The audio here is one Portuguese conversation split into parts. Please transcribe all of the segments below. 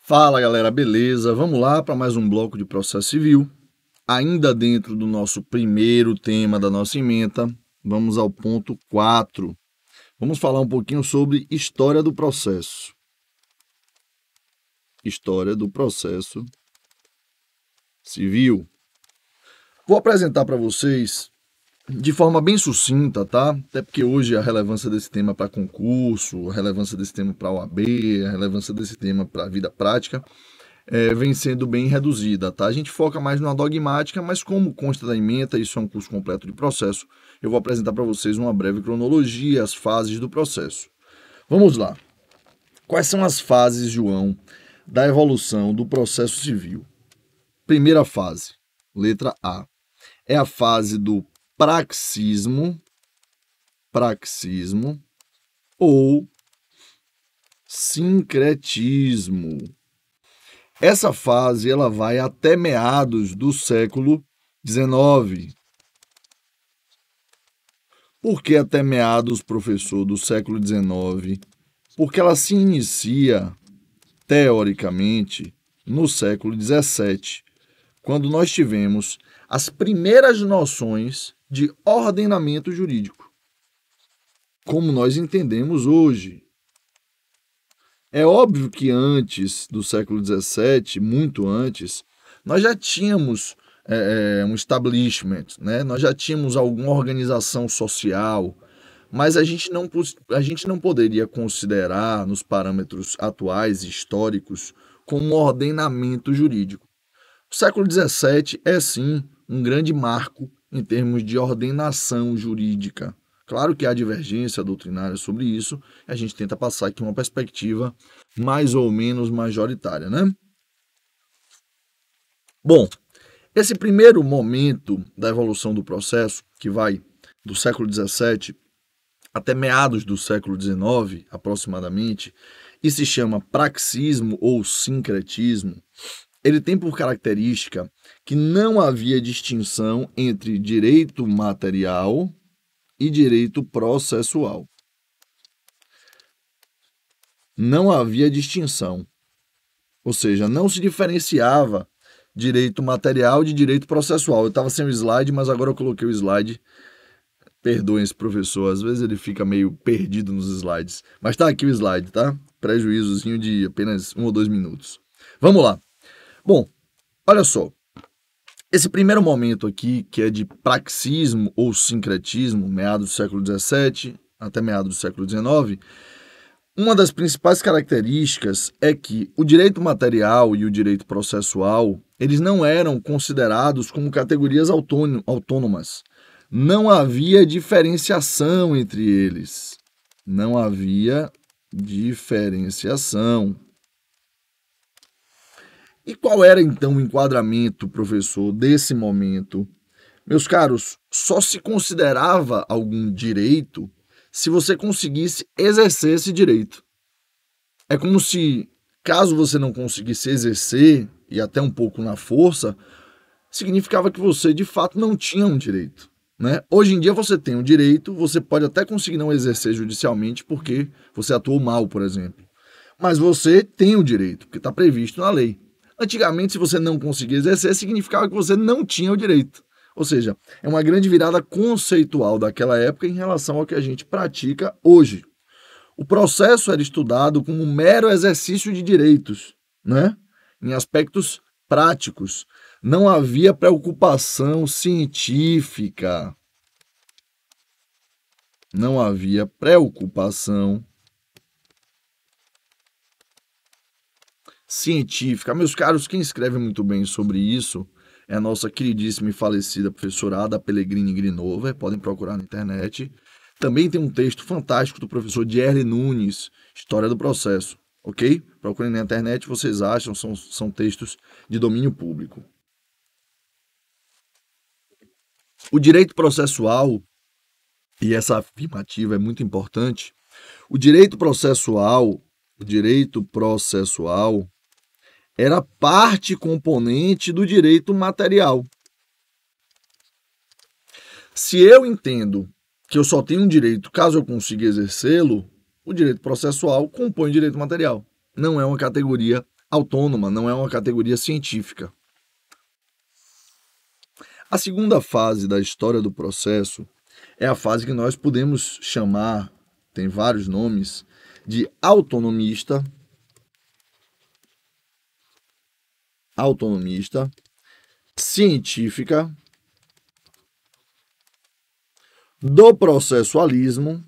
Fala galera, beleza? Vamos lá para mais um bloco de processo civil. Ainda dentro do nosso primeiro tema da nossa emenda, vamos ao ponto 4. Vamos falar um pouquinho sobre história do processo. História do processo civil. Vou apresentar para vocês de forma bem sucinta, tá? Até porque hoje a relevância desse tema para concurso, a relevância desse tema para OAB, a relevância desse tema para a vida prática é, vem sendo bem reduzida, tá? A gente foca mais numa dogmática, mas como consta da emenda, isso é um curso completo de processo, eu vou apresentar para vocês uma breve cronologia, as fases do processo. Vamos lá. Quais são as fases, João, da evolução do processo civil? Primeira fase, letra A é a fase do praxismo, praxismo ou sincretismo. Essa fase ela vai até meados do século XIX. Por que até meados, professor, do século XIX? Porque ela se inicia, teoricamente, no século XVII, quando nós tivemos as primeiras noções de ordenamento jurídico, como nós entendemos hoje. É óbvio que antes do século XVII, muito antes, nós já tínhamos é, é, um establishment, né? nós já tínhamos alguma organização social, mas a gente, não, a gente não poderia considerar, nos parâmetros atuais históricos, como um ordenamento jurídico. O século XVII é sim um grande marco em termos de ordenação jurídica. Claro que há divergência doutrinária sobre isso, a gente tenta passar aqui uma perspectiva mais ou menos majoritária, né? Bom, esse primeiro momento da evolução do processo, que vai do século XVII até meados do século XIX, aproximadamente, e se chama praxismo ou sincretismo, ele tem por característica que não havia distinção entre direito material e direito processual. Não havia distinção. Ou seja, não se diferenciava direito material de direito processual. Eu estava sem o slide, mas agora eu coloquei o slide. Perdoem esse professor, às vezes ele fica meio perdido nos slides. Mas está aqui o slide, tá? Prejuízozinho de apenas um ou dois minutos. Vamos lá. Bom, olha só. Esse primeiro momento aqui, que é de praxismo ou sincretismo, meados do século XVII até meados do século XIX, uma das principais características é que o direito material e o direito processual, eles não eram considerados como categorias autônomas. Não havia diferenciação entre eles. Não havia diferenciação. E qual era então o enquadramento, professor, desse momento? Meus caros, só se considerava algum direito se você conseguisse exercer esse direito. É como se, caso você não conseguisse exercer, e até um pouco na força, significava que você de fato não tinha um direito. Né? Hoje em dia você tem um direito, você pode até conseguir não exercer judicialmente porque você atuou mal, por exemplo. Mas você tem o direito, porque está previsto na lei. Antigamente, se você não conseguia exercer, significava que você não tinha o direito. Ou seja, é uma grande virada conceitual daquela época em relação ao que a gente pratica hoje. O processo era estudado como um mero exercício de direitos, né? em aspectos práticos. Não havia preocupação científica. Não havia preocupação científica. Meus caros, quem escreve muito bem sobre isso é a nossa queridíssima e falecida professora Ada Pellegrini Grinova, é, podem procurar na internet. Também tem um texto fantástico do professor Jerry Nunes, História do Processo, ok? Procurem na internet, vocês acham, são, são textos de domínio público. O direito processual, e essa afirmativa é muito importante, o direito processual, o direito processual, era parte componente do direito material. Se eu entendo que eu só tenho um direito caso eu consiga exercê-lo, o direito processual compõe o direito material. Não é uma categoria autônoma, não é uma categoria científica. A segunda fase da história do processo é a fase que nós podemos chamar, tem vários nomes, de autonomista autonomista, científica, do processualismo.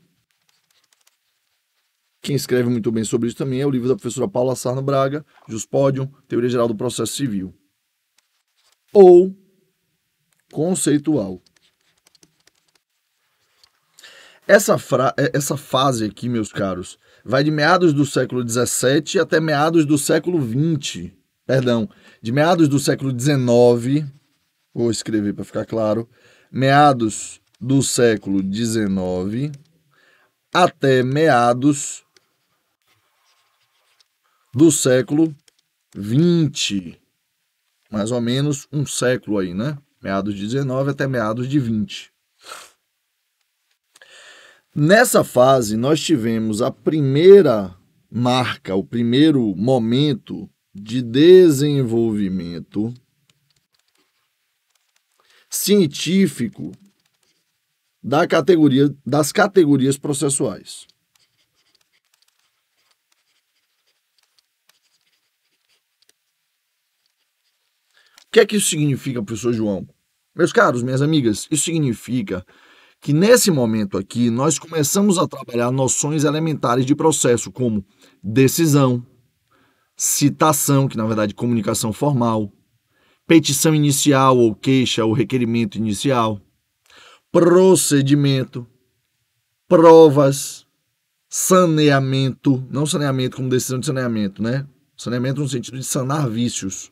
Quem escreve muito bem sobre isso também é o livro da professora Paula Sarno Braga, Juspódium, Teoria Geral do Processo Civil. Ou conceitual. Essa, é, essa fase aqui, meus caros, vai de meados do século XVII até meados do século XX perdão, de meados do século XIX, vou escrever para ficar claro, meados do século XIX até meados do século XX. Mais ou menos um século aí, né? Meados de 19 até meados de 20. Nessa fase, nós tivemos a primeira marca, o primeiro momento de desenvolvimento científico da categoria das categorias processuais. O que é que isso significa, professor João? Meus caros, minhas amigas, isso significa que nesse momento aqui nós começamos a trabalhar noções elementares de processo como decisão, citação, que na verdade é comunicação formal, petição inicial ou queixa ou requerimento inicial, procedimento, provas, saneamento, não saneamento como decisão de saneamento, né? Saneamento no sentido de sanar vícios,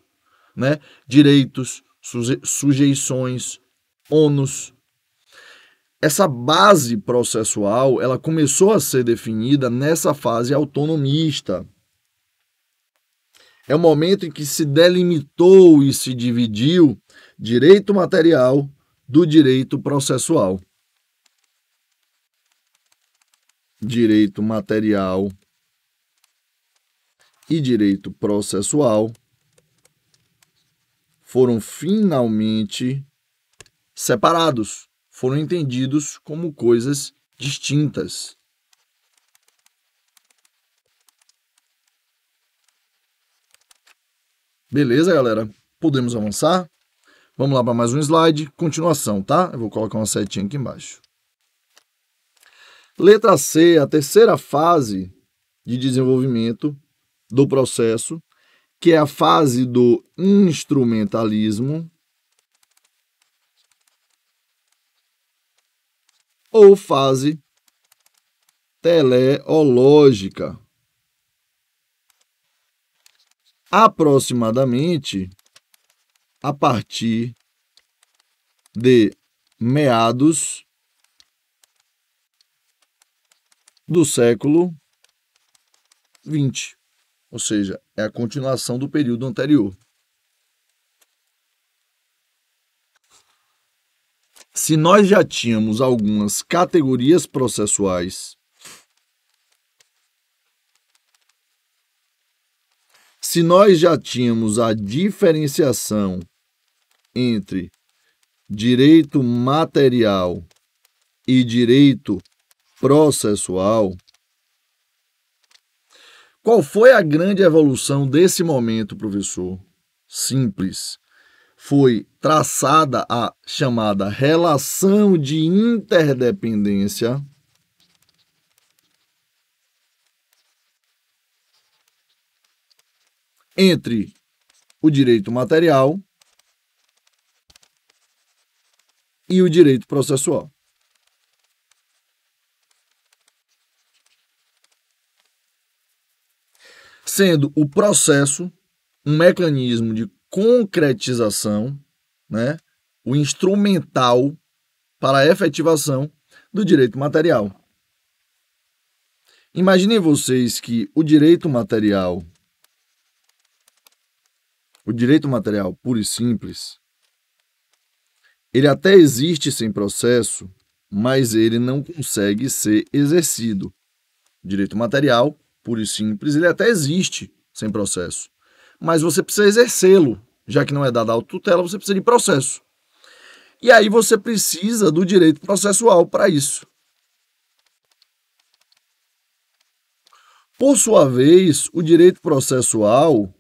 né? Direitos, suje sujeições, ônus. Essa base processual, ela começou a ser definida nessa fase autonomista, é o momento em que se delimitou e se dividiu direito material do direito processual. Direito material e direito processual foram finalmente separados, foram entendidos como coisas distintas. Beleza, galera? Podemos avançar? Vamos lá para mais um slide. Continuação, tá? Eu vou colocar uma setinha aqui embaixo. Letra C, a terceira fase de desenvolvimento do processo, que é a fase do instrumentalismo ou fase teleológica aproximadamente a partir de meados do século XX, ou seja, é a continuação do período anterior. Se nós já tínhamos algumas categorias processuais Se nós já tínhamos a diferenciação entre direito material e direito processual, qual foi a grande evolução desse momento, professor? Simples. Foi traçada a chamada relação de interdependência entre o direito material e o direito processual. Sendo o processo um mecanismo de concretização, né, o instrumental para a efetivação do direito material. Imaginem vocês que o direito material o direito material puro e simples, ele até existe sem processo, mas ele não consegue ser exercido. O direito material puro e simples, ele até existe sem processo, mas você precisa exercê-lo, já que não é dada a você precisa de processo. E aí você precisa do direito processual para isso. Por sua vez, o direito processual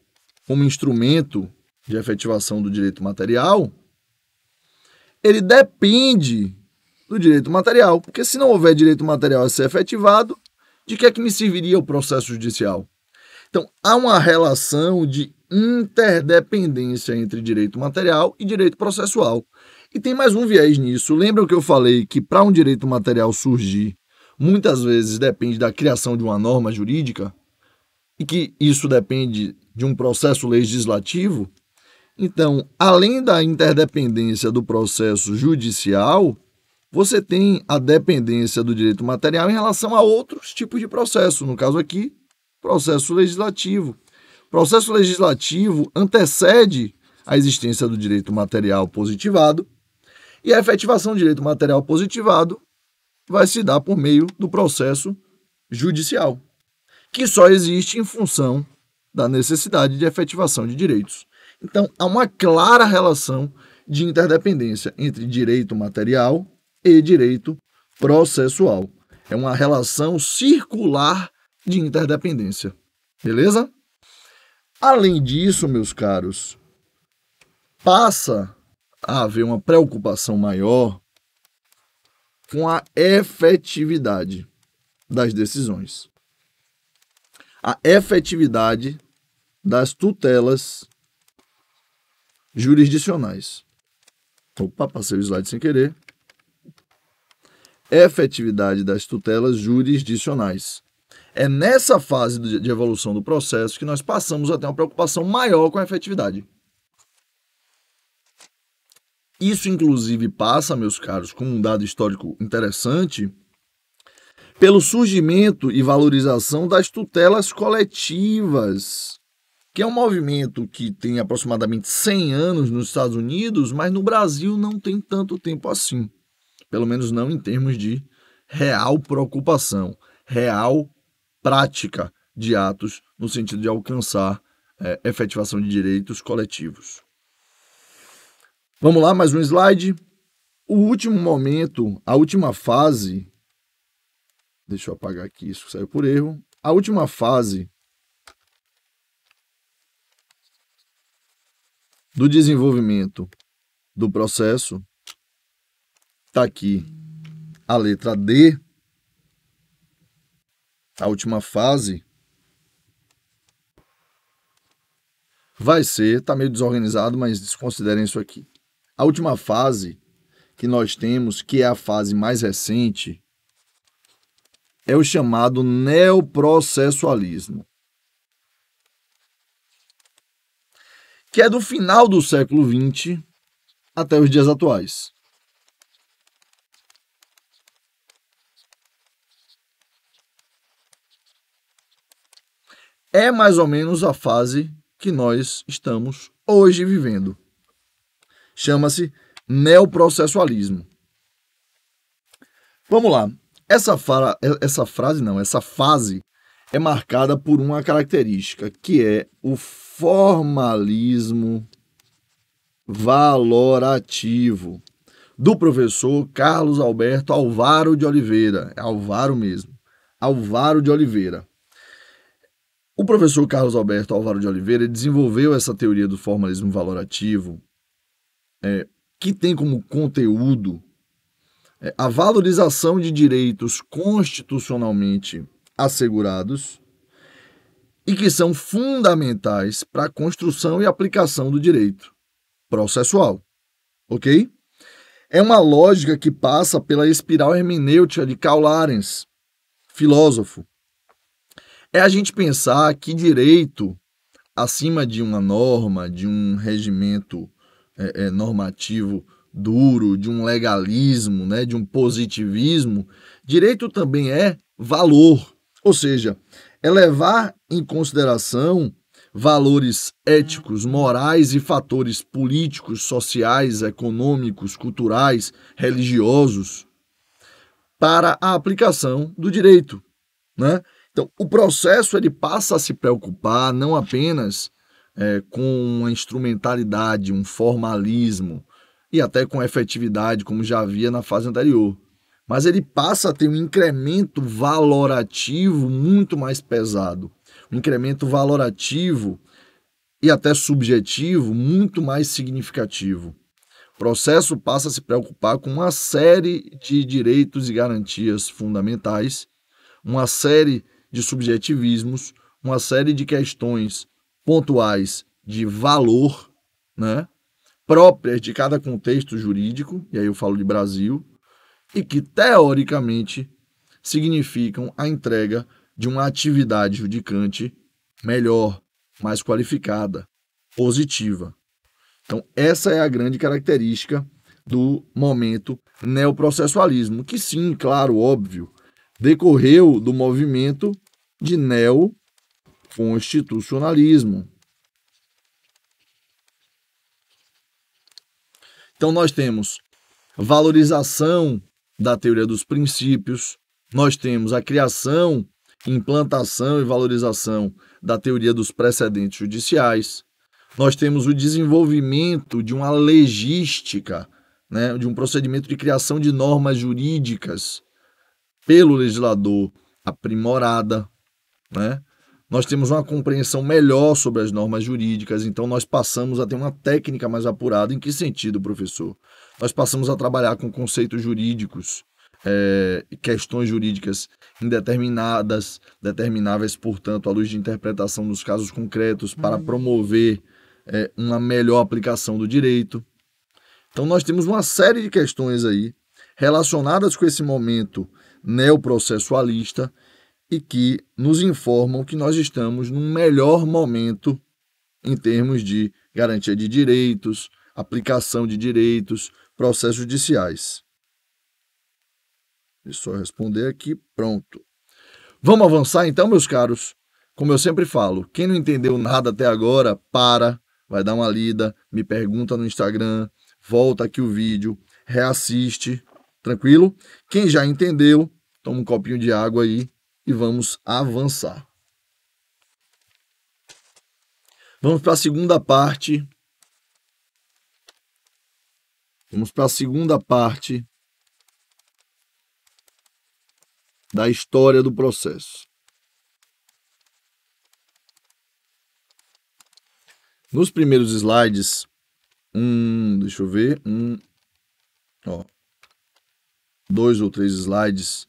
como instrumento de efetivação do direito material, ele depende do direito material, porque se não houver direito material a ser efetivado, de que é que me serviria o processo judicial? Então, há uma relação de interdependência entre direito material e direito processual. E tem mais um viés nisso. Lembra que eu falei que para um direito material surgir, muitas vezes depende da criação de uma norma jurídica? E que isso depende de um processo legislativo, então, além da interdependência do processo judicial, você tem a dependência do direito material em relação a outros tipos de processo, no caso aqui, processo legislativo. processo legislativo antecede a existência do direito material positivado, e a efetivação do direito material positivado vai se dar por meio do processo judicial, que só existe em função da necessidade de efetivação de direitos. Então, há uma clara relação de interdependência entre direito material e direito processual. É uma relação circular de interdependência. Beleza? Além disso, meus caros, passa a haver uma preocupação maior com a efetividade das decisões a efetividade das tutelas jurisdicionais. Opa, passei o slide sem querer. Efetividade das tutelas jurisdicionais. É nessa fase de evolução do processo que nós passamos a ter uma preocupação maior com a efetividade. Isso, inclusive, passa, meus caros, como um dado histórico interessante, pelo surgimento e valorização das tutelas coletivas, que é um movimento que tem aproximadamente 100 anos nos Estados Unidos, mas no Brasil não tem tanto tempo assim. Pelo menos não em termos de real preocupação, real prática de atos no sentido de alcançar é, efetivação de direitos coletivos. Vamos lá, mais um slide. O último momento, a última fase Deixa eu apagar aqui isso que saiu por erro. A última fase do desenvolvimento do processo está aqui a letra D. A última fase vai ser, está meio desorganizado, mas desconsiderem isso aqui. A última fase que nós temos, que é a fase mais recente, é o chamado neoprocessualismo, que é do final do século XX até os dias atuais. É mais ou menos a fase que nós estamos hoje vivendo. Chama-se neoprocessualismo. Vamos lá. Essa, fra essa frase, não, essa fase é marcada por uma característica, que é o formalismo valorativo do professor Carlos Alberto Alvaro de Oliveira. É Alvaro mesmo. Alvaro de Oliveira. O professor Carlos Alberto Alvaro de Oliveira desenvolveu essa teoria do formalismo valorativo, é, que tem como conteúdo é, a valorização de direitos constitucionalmente assegurados e que são fundamentais para a construção e aplicação do direito processual. Ok? É uma lógica que passa pela espiral hermenêutica de Karl Arens, filósofo. É a gente pensar que direito, acima de uma norma, de um regimento é, é, normativo duro, de um legalismo, né, de um positivismo, direito também é valor, ou seja, é levar em consideração valores éticos, morais e fatores políticos, sociais, econômicos, culturais, religiosos para a aplicação do direito, né? Então, o processo ele passa a se preocupar não apenas é, com uma instrumentalidade, um formalismo, e até com efetividade, como já havia na fase anterior. Mas ele passa a ter um incremento valorativo muito mais pesado. Um incremento valorativo e até subjetivo muito mais significativo. O processo passa a se preocupar com uma série de direitos e garantias fundamentais, uma série de subjetivismos, uma série de questões pontuais de valor, né? próprias de cada contexto jurídico, e aí eu falo de Brasil, e que teoricamente significam a entrega de uma atividade judicante melhor, mais qualificada, positiva. Então, essa é a grande característica do momento neoprocessualismo, que sim, claro, óbvio, decorreu do movimento de neoconstitucionalismo, Então, nós temos valorização da teoria dos princípios, nós temos a criação, implantação e valorização da teoria dos precedentes judiciais, nós temos o desenvolvimento de uma legística, né, de um procedimento de criação de normas jurídicas pelo legislador aprimorada, né? nós temos uma compreensão melhor sobre as normas jurídicas, então nós passamos a ter uma técnica mais apurada. Em que sentido, professor? Nós passamos a trabalhar com conceitos jurídicos, é, questões jurídicas indeterminadas, determináveis, portanto, à luz de interpretação dos casos concretos, para uhum. promover é, uma melhor aplicação do direito. Então, nós temos uma série de questões aí relacionadas com esse momento neoprocessualista e que nos informam que nós estamos num melhor momento em termos de garantia de direitos, aplicação de direitos, processos judiciais. Deixa é eu só responder aqui, pronto. Vamos avançar então, meus caros? Como eu sempre falo, quem não entendeu nada até agora, para, vai dar uma lida, me pergunta no Instagram, volta aqui o vídeo, reassiste, tranquilo? Quem já entendeu, toma um copinho de água aí e vamos avançar. Vamos para a segunda parte. Vamos para a segunda parte da história do processo. Nos primeiros slides, um, deixa eu ver, um, ó, dois ou três slides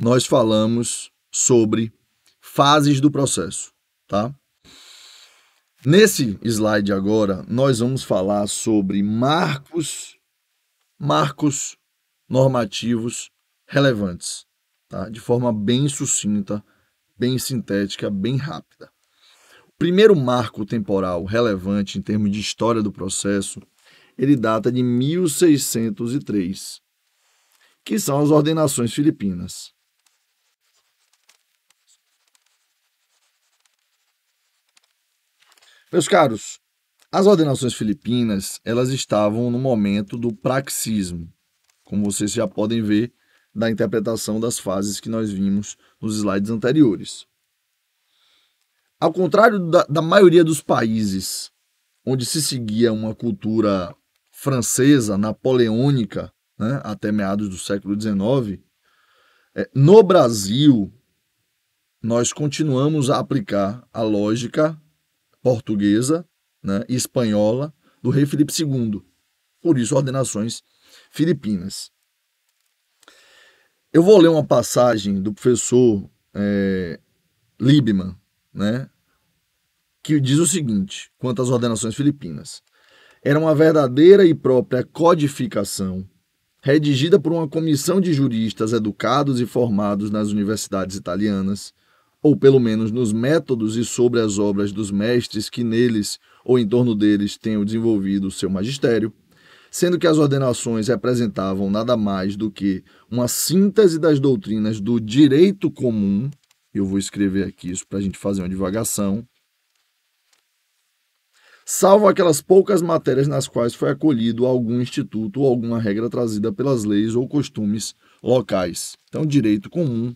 nós falamos sobre fases do processo, tá? Nesse slide agora, nós vamos falar sobre marcos, marcos normativos relevantes, tá? De forma bem sucinta, bem sintética, bem rápida. O primeiro marco temporal relevante em termos de história do processo, ele data de 1603, que são as ordenações filipinas. Meus caros, as ordenações filipinas, elas estavam no momento do praxismo, como vocês já podem ver da interpretação das fases que nós vimos nos slides anteriores. Ao contrário da, da maioria dos países onde se seguia uma cultura francesa, napoleônica, né, até meados do século XIX, é, no Brasil, nós continuamos a aplicar a lógica portuguesa né, e espanhola do rei Filipe II. Por isso, ordenações filipinas. Eu vou ler uma passagem do professor é, Liebman, né, que diz o seguinte quanto às ordenações filipinas. Era uma verdadeira e própria codificação, redigida por uma comissão de juristas educados e formados nas universidades italianas, ou pelo menos nos métodos e sobre as obras dos mestres que neles ou em torno deles tenham desenvolvido seu magistério, sendo que as ordenações representavam nada mais do que uma síntese das doutrinas do direito comum. Eu vou escrever aqui isso para a gente fazer uma divagação. Salvo aquelas poucas matérias nas quais foi acolhido algum instituto ou alguma regra trazida pelas leis ou costumes locais. Então, direito comum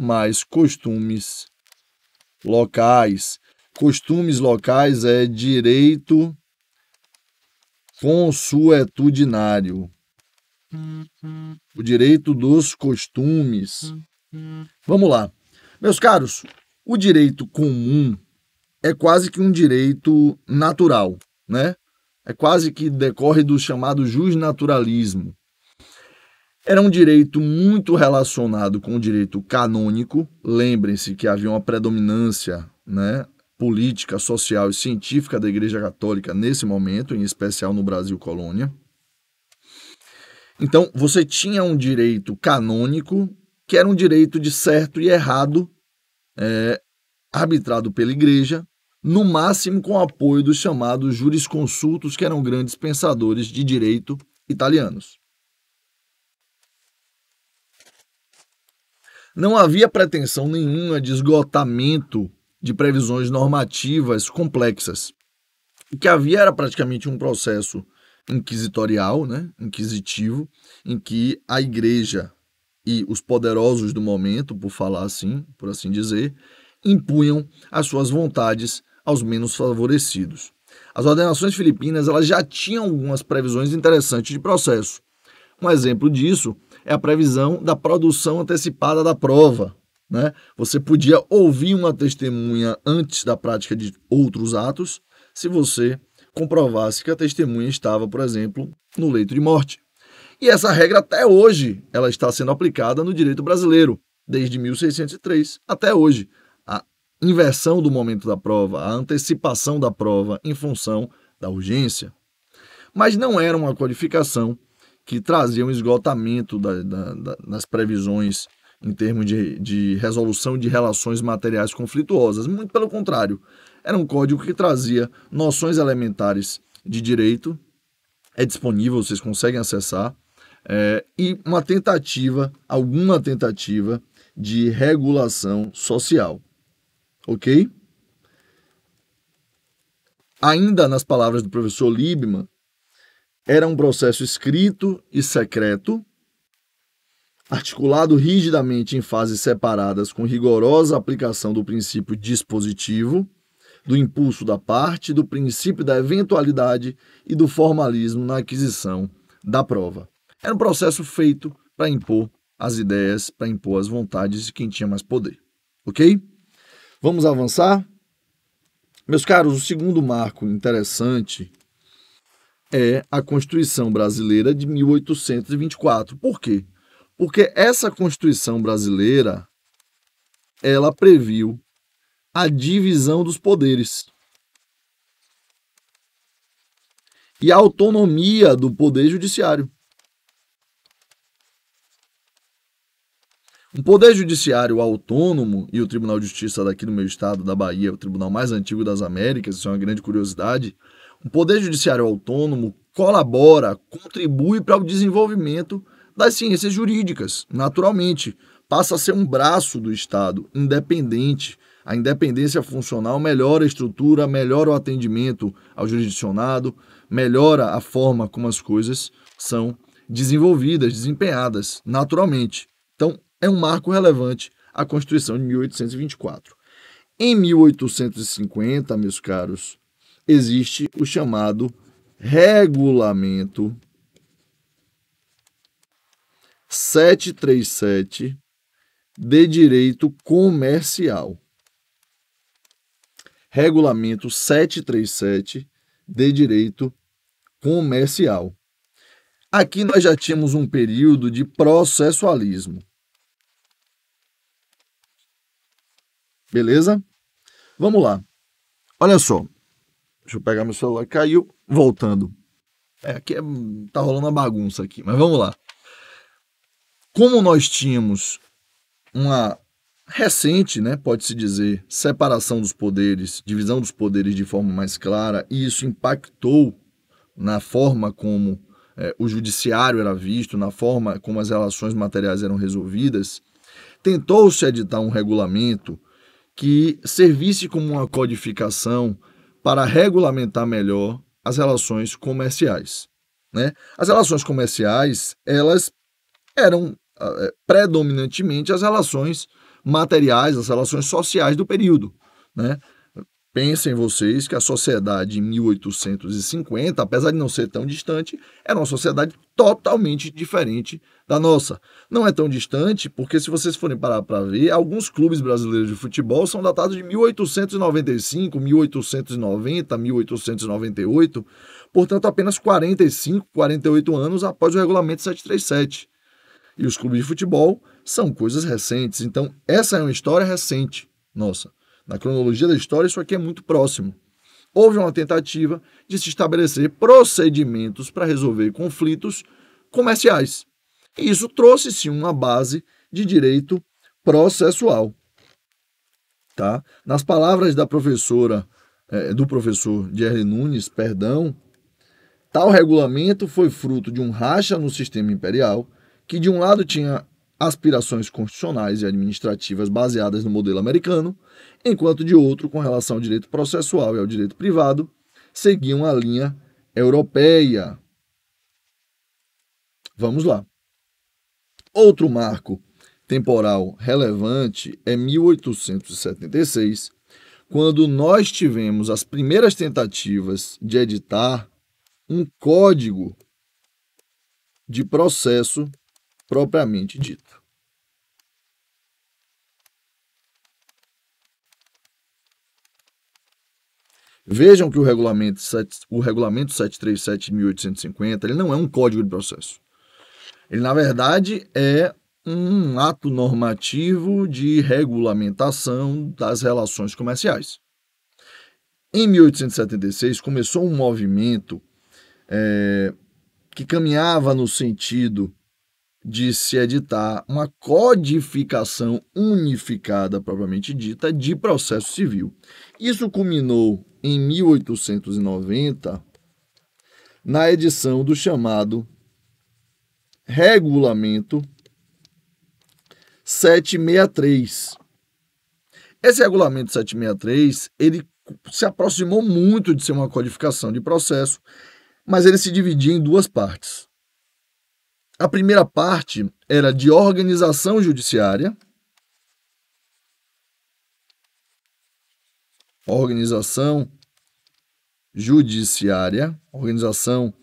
mas costumes locais. Costumes locais é direito consuetudinário. O direito dos costumes. Vamos lá. Meus caros, o direito comum é quase que um direito natural, né? É quase que decorre do chamado jus naturalismo. Era um direito muito relacionado com o direito canônico. Lembrem-se que havia uma predominância né, política, social e científica da Igreja Católica nesse momento, em especial no Brasil colônia. Então, você tinha um direito canônico, que era um direito de certo e errado, é, arbitrado pela Igreja, no máximo com o apoio dos chamados jurisconsultos, que eram grandes pensadores de direito italianos. Não havia pretensão nenhuma de esgotamento de previsões normativas complexas. O que havia era praticamente um processo inquisitorial, né, inquisitivo, em que a igreja e os poderosos do momento, por falar assim, por assim dizer, impunham as suas vontades aos menos favorecidos. As ordenações filipinas elas já tinham algumas previsões interessantes de processo. Um exemplo disso é a previsão da produção antecipada da prova. Né? Você podia ouvir uma testemunha antes da prática de outros atos, se você comprovasse que a testemunha estava, por exemplo, no leito de morte. E essa regra até hoje ela está sendo aplicada no direito brasileiro, desde 1603 até hoje. A inversão do momento da prova, a antecipação da prova em função da urgência. Mas não era uma codificação que trazia um esgotamento da, da, da, das previsões em termos de, de resolução de relações materiais conflituosas. Muito pelo contrário, era um código que trazia noções elementares de direito, é disponível, vocês conseguem acessar, é, e uma tentativa, alguma tentativa de regulação social. Ok? Ainda nas palavras do professor Liebman, era um processo escrito e secreto, articulado rigidamente em fases separadas com rigorosa aplicação do princípio dispositivo, do impulso da parte, do princípio da eventualidade e do formalismo na aquisição da prova. Era um processo feito para impor as ideias, para impor as vontades de quem tinha mais poder. Ok? Vamos avançar? Meus caros, o segundo marco interessante é a Constituição Brasileira de 1824. Por quê? Porque essa Constituição Brasileira ela previu a divisão dos poderes e a autonomia do poder judiciário. Um poder judiciário autônomo, e o Tribunal de Justiça daqui do meu estado, da Bahia, é o tribunal mais antigo das Américas, isso é uma grande curiosidade, o Poder Judiciário autônomo colabora, contribui para o desenvolvimento das ciências jurídicas, naturalmente. Passa a ser um braço do Estado, independente. A independência funcional melhora a estrutura, melhora o atendimento ao jurisdicionado, melhora a forma como as coisas são desenvolvidas, desempenhadas, naturalmente. Então, é um marco relevante a Constituição de 1824. Em 1850, meus caros, existe o chamado regulamento 737 de direito comercial. Regulamento 737 de direito comercial. Aqui nós já tínhamos um período de processualismo. Beleza? Vamos lá. Olha só, Deixa eu pegar meu celular. Caiu. Voltando. É, aqui é, tá rolando uma bagunça aqui, mas vamos lá. Como nós tínhamos uma recente, né, pode-se dizer, separação dos poderes, divisão dos poderes de forma mais clara, e isso impactou na forma como é, o judiciário era visto, na forma como as relações materiais eram resolvidas, tentou-se editar um regulamento que servisse como uma codificação para regulamentar melhor as relações comerciais. Né? As relações comerciais elas eram é, predominantemente as relações materiais, as relações sociais do período. Né? Pensem vocês que a sociedade em 1850, apesar de não ser tão distante, era uma sociedade totalmente diferente da nossa. Não é tão distante, porque se vocês forem parar para ver, alguns clubes brasileiros de futebol são datados de 1895, 1890, 1898, portanto apenas 45, 48 anos após o regulamento 737. E os clubes de futebol são coisas recentes, então essa é uma história recente nossa. Na cronologia da história, isso aqui é muito próximo. Houve uma tentativa de se estabelecer procedimentos para resolver conflitos comerciais. E isso trouxe-se uma base de direito processual. Tá? Nas palavras da professora, é, do professor Jerry Nunes, perdão, tal regulamento foi fruto de um racha no sistema imperial, que de um lado tinha aspirações constitucionais e administrativas baseadas no modelo americano, enquanto de outro, com relação ao direito processual e ao direito privado, seguiam a linha europeia. Vamos lá. Outro marco temporal relevante é 1876, quando nós tivemos as primeiras tentativas de editar um código de processo propriamente dito. Vejam que o regulamento, o regulamento 737.850 ele não é um código de processo. Ele, na verdade, é um ato normativo de regulamentação das relações comerciais. Em 1876 começou um movimento é, que caminhava no sentido de se editar uma codificação unificada, propriamente dita, de processo civil. Isso culminou em 1890 na edição do chamado Regulamento 763. Esse regulamento 763, ele se aproximou muito de ser uma codificação de processo, mas ele se dividia em duas partes. A primeira parte era de organização judiciária. Organização judiciária, organização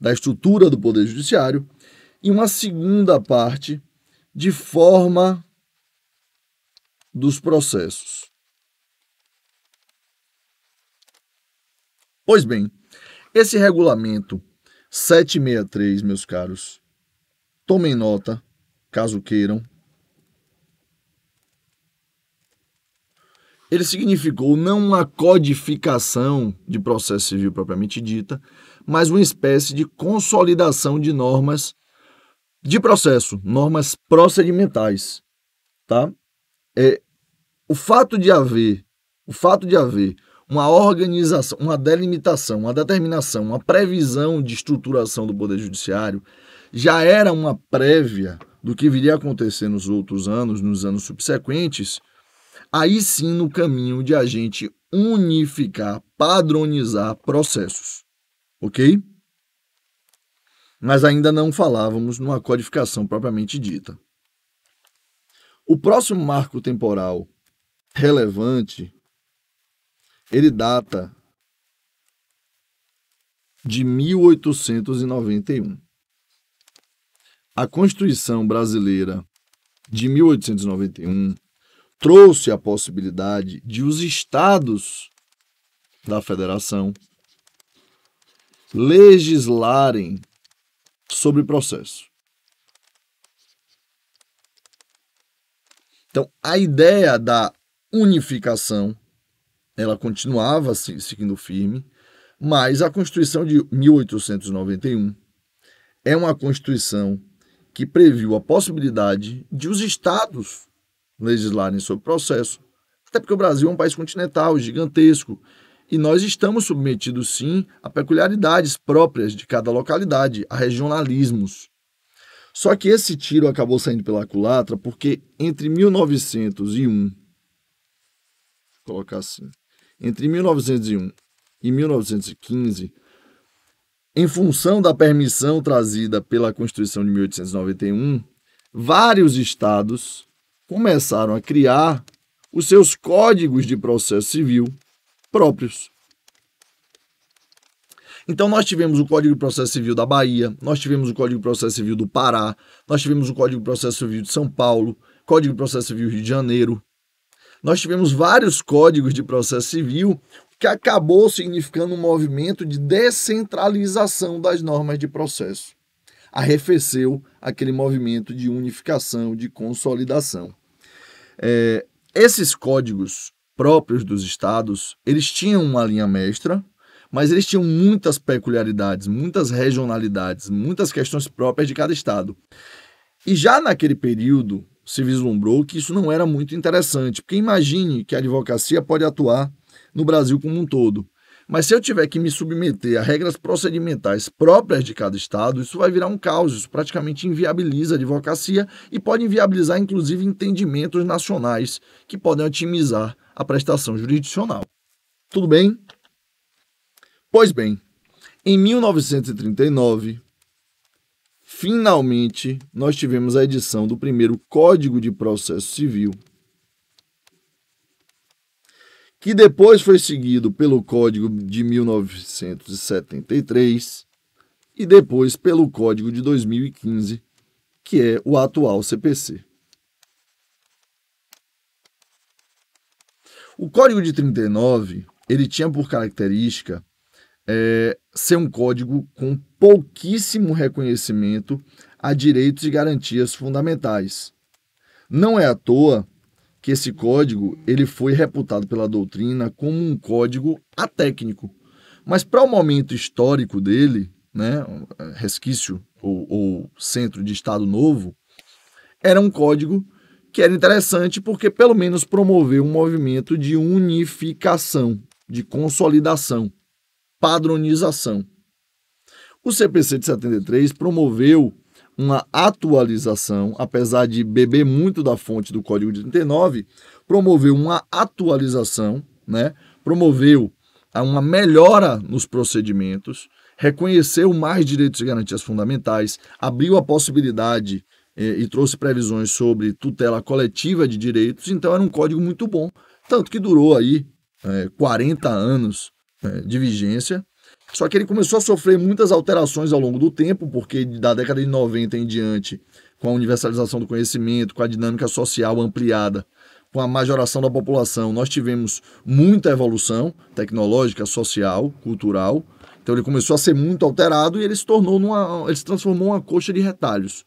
da estrutura do Poder Judiciário, e uma segunda parte de forma dos processos. Pois bem, esse regulamento 763, meus caros, Tomem nota, caso queiram. Ele significou não uma codificação de processo civil propriamente dita, mas uma espécie de consolidação de normas de processo, normas procedimentais, tá? É, o fato de haver, o fato de haver uma organização, uma delimitação, uma determinação, uma previsão de estruturação do poder judiciário já era uma prévia do que viria a acontecer nos outros anos, nos anos subsequentes, aí sim no caminho de a gente unificar, padronizar processos. Ok? Mas ainda não falávamos numa codificação propriamente dita. O próximo marco temporal relevante ele data de 1891 a Constituição brasileira de 1891 trouxe a possibilidade de os estados da federação legislarem sobre processo. Então, a ideia da unificação, ela continuava se seguindo firme, mas a Constituição de 1891 é uma Constituição que previu a possibilidade de os estados legislarem sobre o processo. Até porque o Brasil é um país continental, gigantesco, e nós estamos submetidos, sim, a peculiaridades próprias de cada localidade, a regionalismos. Só que esse tiro acabou saindo pela culatra porque entre 1901, colocar assim, entre 1901 e 1915, em função da permissão trazida pela Constituição de 1891, vários estados começaram a criar os seus códigos de processo civil próprios. Então, nós tivemos o Código de Processo Civil da Bahia, nós tivemos o Código de Processo Civil do Pará, nós tivemos o Código de Processo Civil de São Paulo, Código de Processo Civil Rio de Janeiro. Nós tivemos vários códigos de processo civil que acabou significando um movimento de descentralização das normas de processo. Arrefeceu aquele movimento de unificação, de consolidação. É, esses códigos próprios dos estados, eles tinham uma linha mestra, mas eles tinham muitas peculiaridades, muitas regionalidades, muitas questões próprias de cada estado. E já naquele período se vislumbrou que isso não era muito interessante, porque imagine que a advocacia pode atuar no Brasil como um todo. Mas se eu tiver que me submeter a regras procedimentais próprias de cada estado, isso vai virar um caos, isso praticamente inviabiliza a advocacia e pode inviabilizar inclusive entendimentos nacionais que podem otimizar a prestação jurisdicional. Tudo bem? Pois bem, em 1939, finalmente nós tivemos a edição do primeiro Código de Processo Civil, que depois foi seguido pelo Código de 1973 e depois pelo Código de 2015, que é o atual CPC. O Código de 39 ele tinha por característica é, ser um código com pouquíssimo reconhecimento a direitos e garantias fundamentais. Não é à toa que esse código ele foi reputado pela doutrina como um código atécnico. Mas para o momento histórico dele, né, resquício ou, ou centro de Estado Novo, era um código que era interessante porque pelo menos promoveu um movimento de unificação, de consolidação, padronização. O CPC de 73 promoveu uma atualização, apesar de beber muito da fonte do Código de 39, promoveu uma atualização, né? promoveu ah, uma melhora nos procedimentos, reconheceu mais direitos e garantias fundamentais, abriu a possibilidade eh, e trouxe previsões sobre tutela coletiva de direitos, então era um código muito bom. Tanto que durou aí eh, 40 anos eh, de vigência, só que ele começou a sofrer muitas alterações ao longo do tempo, porque da década de 90 em diante, com a universalização do conhecimento, com a dinâmica social ampliada, com a majoração da população, nós tivemos muita evolução tecnológica, social, cultural. Então ele começou a ser muito alterado e ele se tornou numa, ele se transformou uma coxa de retalhos.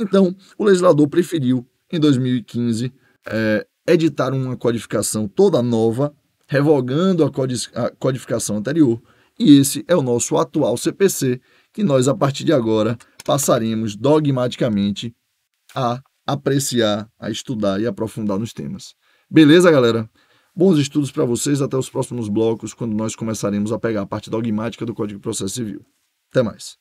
Então o legislador preferiu, em 2015, é, editar uma codificação toda nova, revogando a, codificação anterior e esse é o nosso atual CPC, que nós, a partir de agora, passaremos dogmaticamente a apreciar, a estudar e aprofundar nos temas. Beleza, galera? Bons estudos para vocês. Até os próximos blocos, quando nós começaremos a pegar a parte dogmática do Código de Processo Civil. Até mais.